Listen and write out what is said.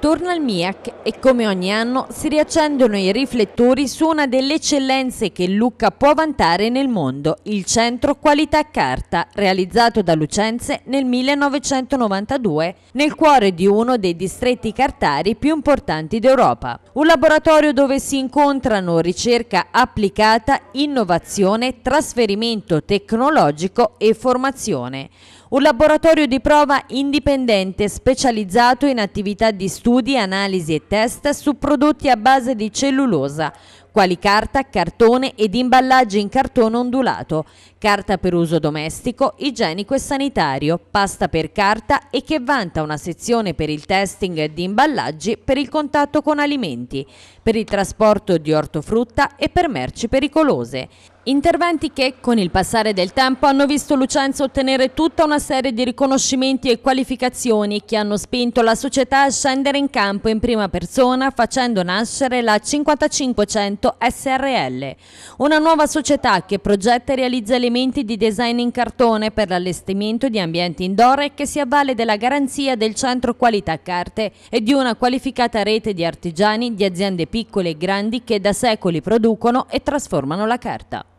Torna al MIAC e come ogni anno si riaccendono i riflettori su una delle eccellenze che Lucca può vantare nel mondo, il Centro Qualità Carta, realizzato da Lucenze nel 1992, nel cuore di uno dei distretti cartari più importanti d'Europa. Un laboratorio dove si incontrano ricerca applicata, innovazione, trasferimento tecnologico e formazione un laboratorio di prova indipendente specializzato in attività di studi, analisi e test su prodotti a base di cellulosa, quali carta, cartone ed imballaggi in cartone ondulato, carta per uso domestico, igienico e sanitario, pasta per carta e che vanta una sezione per il testing di imballaggi per il contatto con alimenti per il trasporto di ortofrutta e per merci pericolose. Interventi che, con il passare del tempo, hanno visto Lucenza ottenere tutta una serie di riconoscimenti e qualificazioni che hanno spinto la società a scendere in campo in prima persona facendo nascere la 5500 SRL, una nuova società che progetta e realizza elementi di design in cartone per l'allestimento di ambienti indoor e che si avvale della garanzia del centro qualità carte e di una qualificata rete di artigiani, di aziende piccole piccole e grandi che da secoli producono e trasformano la carta.